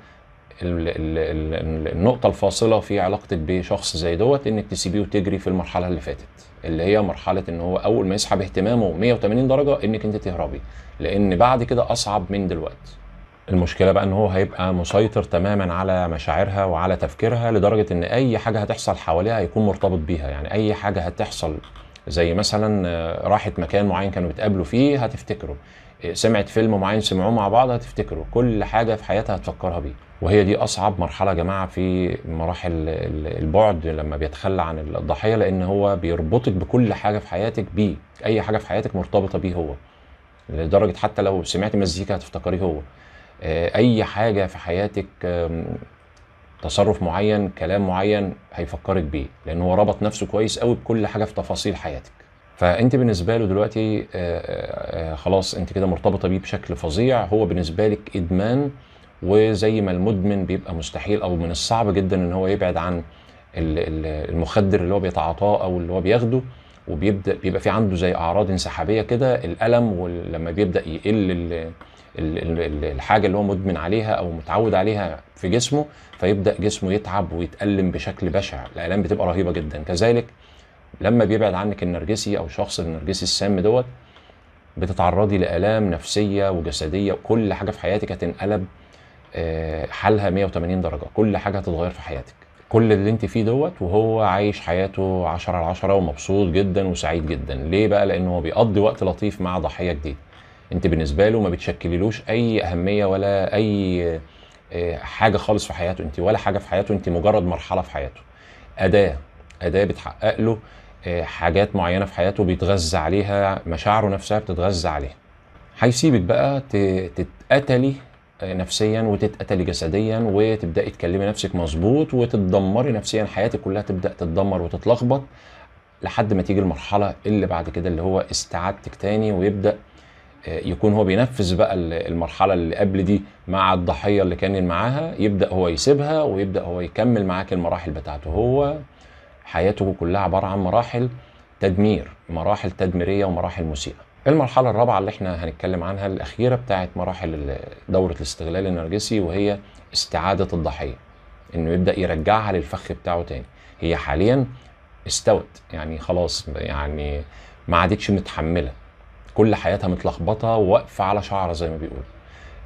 النقطه الفاصله في علاقتك بشخص زي دوت انك تسيبيه وتجري في المرحله اللي فاتت اللي هي مرحله ان هو اول ما يسحب اهتمامه 180 درجه انك انت تهربي لان بعد كده اصعب من دلوقتي المشكله بقى ان هو هيبقى مسيطر تماما على مشاعرها وعلى تفكيرها لدرجه ان اي حاجه هتحصل حواليها هيكون مرتبط بيها يعني اي حاجه هتحصل زي مثلا آه، راحت مكان معين كانوا بيتقابلوا فيه هتفتكره آه، سمعت فيلم معين سمعوه مع بعض هتفتكره كل حاجه في حياتها هتفكرها بيه وهي دي اصعب مرحله يا جماعه في مراحل البعد لما بيتخلى عن الضحيه لان هو بيربطك بكل حاجه في حياتك بيه اي حاجه في حياتك مرتبطه بيه هو لدرجه حتى لو سمعت مزيكا هتفتكريه هو آه، اي حاجه في حياتك تصرف معين كلام معين هيفكرك بيه لان هو ربط نفسه كويس قوي بكل حاجه في تفاصيل حياتك فانت بالنسبه له دلوقتي آه، آه، خلاص انت كده مرتبطه بيه بشكل فظيع هو بالنسبه لك ادمان وزي ما المدمن بيبقى مستحيل او من الصعب جدا ان هو يبعد عن المخدر اللي هو بيتعاطاه او اللي هو بياخده وبيبدا بيبقى في عنده زي اعراض انسحابيه كده الالم ولما بيبدا يقل الحاجه اللي هو مدمن عليها او متعود عليها في جسمه فيبدا جسمه يتعب ويتالم بشكل بشع الالام بتبقى رهيبه جدا كذلك لما بيبعد عنك النرجسي او الشخص النرجسي السام دوت بتتعرضي لالام نفسيه وجسديه وكل حاجه في حياتك هتنقلب آه، حالها 180 درجه كل حاجه هتتغير في حياتك كل اللي انت فيه دوت وهو عايش حياته 10 على 10 ومبسوط جدا وسعيد جدا ليه بقى لانه هو بيقضي وقت لطيف مع ضحيه جديده انت بالنسبه له ما بتشكليلوش اي اهميه ولا اي آه، حاجه خالص في حياته انت ولا حاجه في حياته انت مجرد مرحله في حياته اداه اداه بتحقق له آه، حاجات معينه في حياته بيتغذى عليها مشاعره نفسها بتتغذى عليها هيسيبك بقى تتقتلي آه، نفسيا وتتقتلي جسديا وتبداي تكلمي نفسك مظبوط وتتدمري نفسيا حياتك كلها تبدا تتدمر وتتلخبط لحد ما تيجي المرحله اللي بعد كده اللي هو استعادتك تاني ويبدا يكون هو بينفذ بقى المرحله اللي قبل دي مع الضحيه اللي كان معاها يبدا هو يسيبها ويبدا هو يكمل معاك المراحل بتاعته هو حياته كلها عباره عن مراحل تدمير مراحل تدميريه ومراحل مسيئه المرحله الرابعه اللي احنا هنتكلم عنها الاخيره بتاعت مراحل دوره الاستغلال النرجسي وهي استعاده الضحيه انه يبدا يرجعها للفخ بتاعه تاني هي حاليا استوت يعني خلاص يعني ما عادتش متحمله كل حياتها متلخبطه وواقفه على شعره زي ما بيقول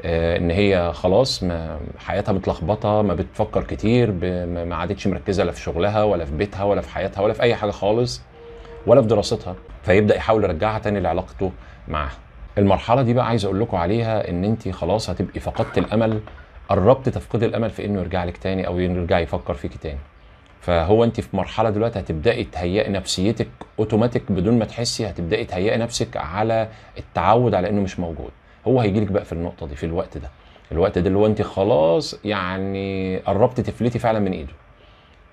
آه، ان هي خلاص ما حياتها متلخبطه ما بتفكر كتير ما عادتش مركزه لا في شغلها ولا في بيتها ولا في حياتها ولا في اي حاجه خالص ولا في دراستها فيبدا يحاول يرجعها تاني لعلاقته معاها المرحله دي بقى عايز اقول لكم عليها ان انت خلاص هتبقي فقدت الامل قربت تفقد الامل في انه يرجع لك تاني او يرجع يفكر فيك تاني فهو انت في مرحله دلوقتي هتبداي تهيئي نفسيتك اوتوماتيك بدون ما تحسي هتبداي تهيئي نفسك على التعود على انه مش موجود هو هيجي لك بقى في النقطه دي في الوقت ده الوقت ده اللي هو انت خلاص يعني قربت تفلتي فعلا من ايده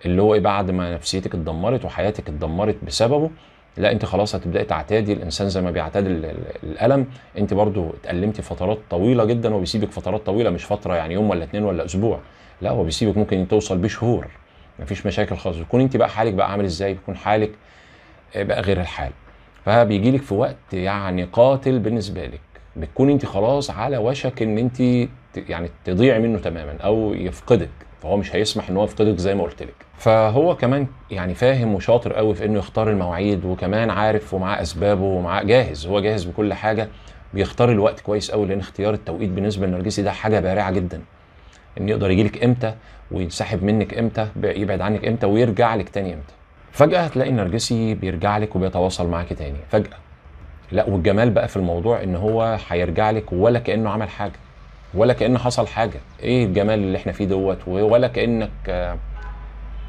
اللي هو ايه بعد ما نفسيتك اتدمرت وحياتك اتدمرت بسببه لا انت خلاص هتبداي تعتادي الانسان زي ما بيعتاد الالم انت برضو اتالمتي فترات طويله جدا وبيسيبك فترات طويله مش فتره يعني يوم ولا اتنين ولا اسبوع لا هو بيسيبك ممكن توصل بشهور مفيش مشاكل خالص بتكون انت بقى حالك بقى عامل ازاي بيكون حالك آه، بقى غير الحال فبيجي لك في وقت يعني قاتل بالنسبه لك بتكون انت خلاص على وشك ان انت يعني تضيعي منه تماما او يفقدك فهو مش هيسمح ان هو يفقدك زي ما قلت لك فهو كمان يعني فاهم وشاطر قوي في انه يختار المواعيد وكمان عارف ومعاه اسبابه ومعاه جاهز هو جاهز بكل حاجه بيختار الوقت كويس قوي لان اختيار التوقيت بالنسبه للنرجسي ده حاجه بارعه جدا ان يقدر يجيلك امتى وينسحب منك امتى يبعد عنك امتى ويرجع لك تاني امتى فجاه هتلاقي النرجسي بيرجع لك وبيتواصل معاك تاني فجاه لا والجمال بقى في الموضوع ان هو هيرجع لك ولا كانه عمل حاجه ولا كان حصل حاجه ايه الجمال اللي احنا فيه دوت ولا كانك آه،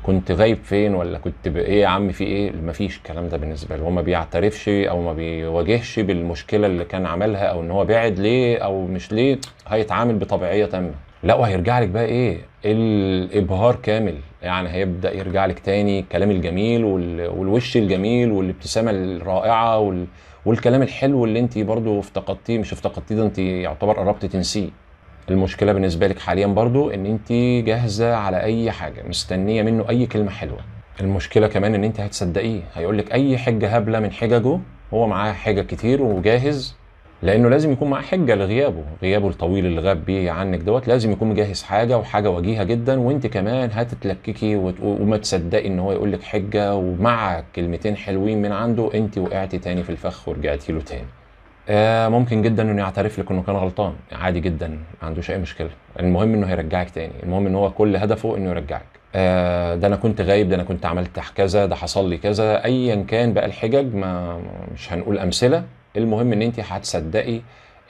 كنت غايب فين ولا كنت ايه يا عم في ايه مفيش الكلام ده بالنسبه له هو ما بيعترفش او ما بيواجهش بالمشكله اللي كان عملها او ان هو بعد ليه او مش ليه هيتعامل بطبيعيه تامه لا وهيرجع لك بقى ايه الابهار كامل يعني هيبدا يرجع لك تاني الكلام الجميل والوش الجميل والابتسامه الرائعه وال... والكلام الحلو اللي انت برضو افتقدتيه مش افتقدتيه ده انت يعتبر قربت تنسيه المشكله بالنسبه لك حاليا برضو ان انت جاهزه على اي حاجه مستنيه منه اي كلمه حلوه المشكله كمان ان انت هتصدقيه هيقول لك اي حجه هبله من حججه هو معاه حجج كتير وجاهز لانه لازم يكون معاه حجه لغيابه غيابه الطويل اللي غاب بيه عنك دوت لازم يكون مجهز حاجه وحاجه وجيهه جدا وانت كمان هتتلككي وما تصدقي ان هو يقول لك حجه ومع كلمتين حلوين من عنده انت وقعتي تاني في الفخ ورجعتي له تاني آه ممكن جدا انه يعترف لك انه كان غلطان عادي جدا ما عندوش اي مشكله المهم انه هيرجعك تاني المهم ان هو كل هدفه انه يرجعك آه ده انا كنت غايب ده انا كنت عملت كذا ده حصل لي كذا ايا كان بقى الحجج ما مش هنقول امثله المهم ان انت هتصدقي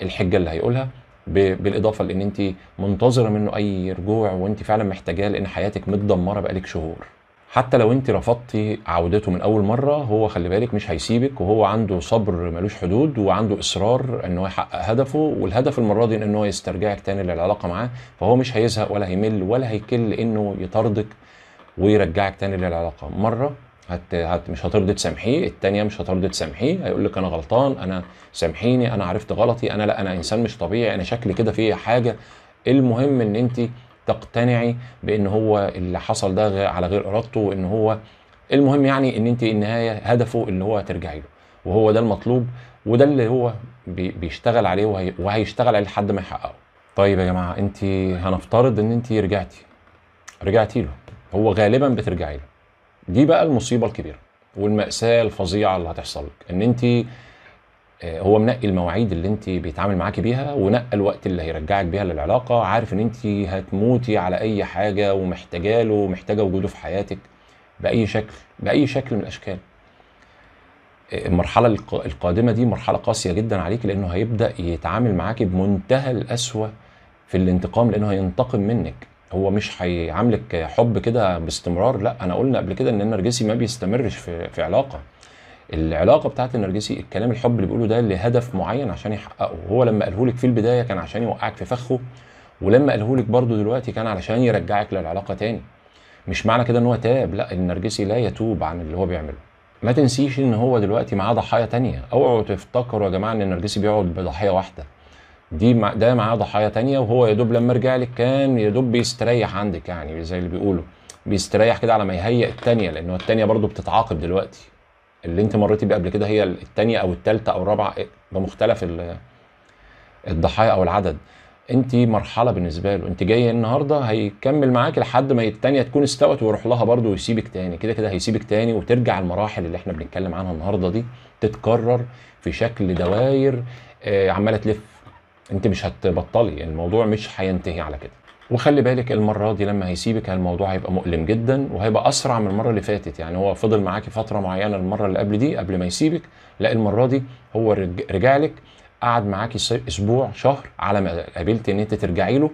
الحجه اللي هيقولها بالاضافه لان انت منتظره منه اي رجوع وانت فعلا محتاجاه لان حياتك متدمره بقالك شهور حتى لو انت رفضتي عودته من اول مره هو خلي بالك مش هيسيبك وهو عنده صبر ملوش حدود وعنده اصرار ان هو يحقق هدفه والهدف المره دي ان هو يسترجعك تاني للعلاقه معاه فهو مش هيزهق ولا هيمل ولا هيكل انه يطاردك ويرجعك تاني للعلاقه مره هت هت مش هترضي تسامحيه التانية مش هترضي تسامحيه هيقول لك انا غلطان انا سامحيني انا عرفت غلطي انا لا انا انسان مش طبيعي انا شكلي كده فيه حاجه المهم ان انت تقتنعي بان هو اللي حصل ده على غير ارادته وان هو المهم يعني ان انت النهايه هدفه اللي هو ترجعي له وهو ده المطلوب وده اللي هو بيشتغل عليه وهي وهيشتغل عليه لحد ما يحققه طيب يا جماعه انت هنفترض ان انت رجعتي رجعتي له هو غالبا بترجعي له دي بقى المصيبه الكبيره والماساه الفظيعه اللي هتحصل لك ان انت آه، هو منقي المواعيد اللي انت بيتعامل معاكي بيها ونقى الوقت اللي هيرجعك بيها للعلاقه عارف ان انت هتموتي على اي حاجه ومحتاجه له ومحتاجه وجوده في حياتك باي شكل باي شكل من الاشكال آه، المرحله القادمه دي مرحله قاسيه جدا عليك لانه هيبدا يتعامل معاكي بمنتهى القسوه في الانتقام لانه هينتقم منك هو مش هيعاملك حب كده باستمرار لا انا قلنا قبل كده ان النرجسي ما بيستمرش في, في علاقه العلاقه بتاعت النرجسي الكلام الحب اللي بيقوله ده لهدف معين عشان يحققه هو لما قالهولك في البدايه كان عشان يوقعك في فخه ولما قالهولك برضه دلوقتي كان علشان يرجعك للعلاقه تاني مش معنى كده ان هو تاب لا النرجسي لا يتوب عن اللي هو بيعمله ما تنسيش ان هو دلوقتي معاه ضحايا تانية اوعوا تفتكروا يا جماعه ان النرجسي بيقعد بضحيه واحده دي مع ده معاه ضحايا تانية وهو يا دوب لما رجع لك كان يا دوب بيستريح عندك يعني زي اللي بيقولوا بيستريح كده على ما يهيئ التانية لان هو التانية برضه بتتعاقب دلوقتي اللي انت مريتي بيه قبل كده هي التانية او التالتة او الرابعة إيه، بمختلف الضحايا او العدد انت مرحله بالنسبه له انت جايه النهارده هيكمل معاك لحد ما التانيه تكون استوت ويروح لها برضه ويسيبك تاني كده كده هيسيبك تاني وترجع المراحل اللي احنا بنتكلم عنها النهارده دي تتكرر في شكل دواير آه، عماله تلف انت مش هتبطلي الموضوع مش هينتهي على كده وخلي بالك المره دي لما هيسيبك الموضوع هيبقى مؤلم جدا وهيبقى اسرع من المره اللي فاتت يعني هو فضل معاكي فتره معينه المره اللي قبل دي قبل ما يسيبك لا المره دي هو رجع لك قعد معاكي اسبوع شهر على ما قابلت ان انت ترجعي له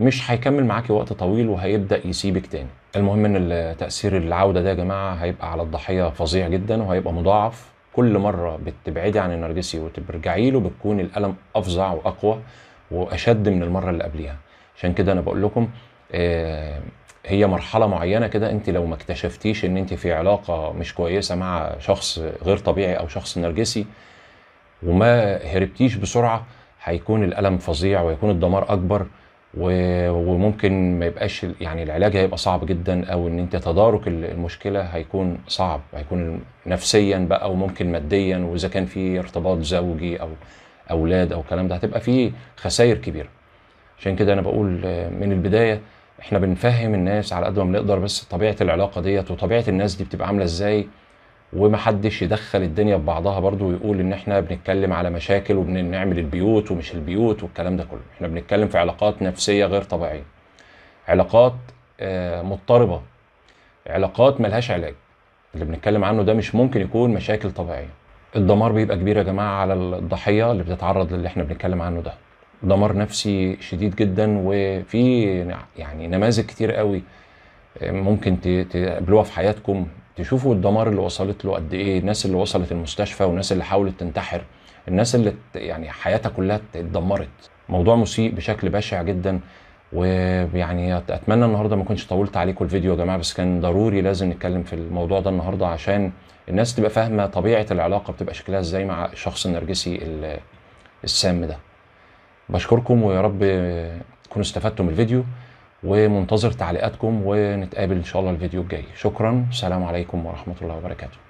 مش هيكمل معاكي وقت طويل وهيبدا يسيبك تاني المهم ان تاثير العوده ده يا جماعه هيبقى على الضحيه فظيع جدا وهيبقى مضاعف كل مره بتبعدي عن النرجسي وترجعي له بتكون الالم افظع واقوى واشد من المره اللي قبليها عشان كده انا بقول لكم آه، هي مرحله معينه كده انت لو ما اكتشفتيش ان انت في علاقه مش كويسه مع شخص غير طبيعي او شخص نرجسي وما هربتيش بسرعه هيكون الالم فظيع ويكون الدمار اكبر وممكن ما يبقاش يعني العلاج هيبقى صعب جدا او ان انت تدارك المشكله هيكون صعب هيكون نفسيا بقى وممكن ماديا واذا كان في ارتباط زوجي او اولاد او الكلام ده هتبقى في خسائر كبيره عشان كده انا بقول من البدايه احنا بنفهم الناس على قد ما بنقدر بس طبيعه العلاقه ديت وطبيعه الناس دي بتبقى عامله ازاي ومحدش يدخل الدنيا في بعضها برضو ويقول ان احنا بنتكلم على مشاكل وبنعمل البيوت ومش البيوت والكلام ده كله احنا بنتكلم في علاقات نفسيه غير طبيعيه علاقات آه، مضطربه علاقات ملهاش علاج اللي بنتكلم عنه ده مش ممكن يكون مشاكل طبيعيه الدمار بيبقى كبير يا جماعه على الضحيه اللي بتتعرض للي احنا بنتكلم عنه ده دمار نفسي شديد جدا وفي يعني نماذج كتير قوي آه، ممكن تقابلوها في حياتكم تشوفوا الدمار اللي وصلت له قد ايه الناس اللي وصلت المستشفى والناس اللي حاولت تنتحر الناس اللي يعني حياتها كلها اتدمرت موضوع مسيء بشكل بشع جدا ويعني اتمنى النهارده ما اكونش طولت عليكم الفيديو يا جماعه بس كان ضروري لازم نتكلم في الموضوع ده النهارده عشان الناس تبقى فاهمه طبيعه العلاقه بتبقى شكلها ازاي مع الشخص النرجسي السام ده بشكركم ويا رب تكونوا استفدتم من الفيديو ومنتظر تعليقاتكم ونتقابل ان شاء الله الفيديو الجاي شكرا والسلام عليكم ورحمه الله وبركاته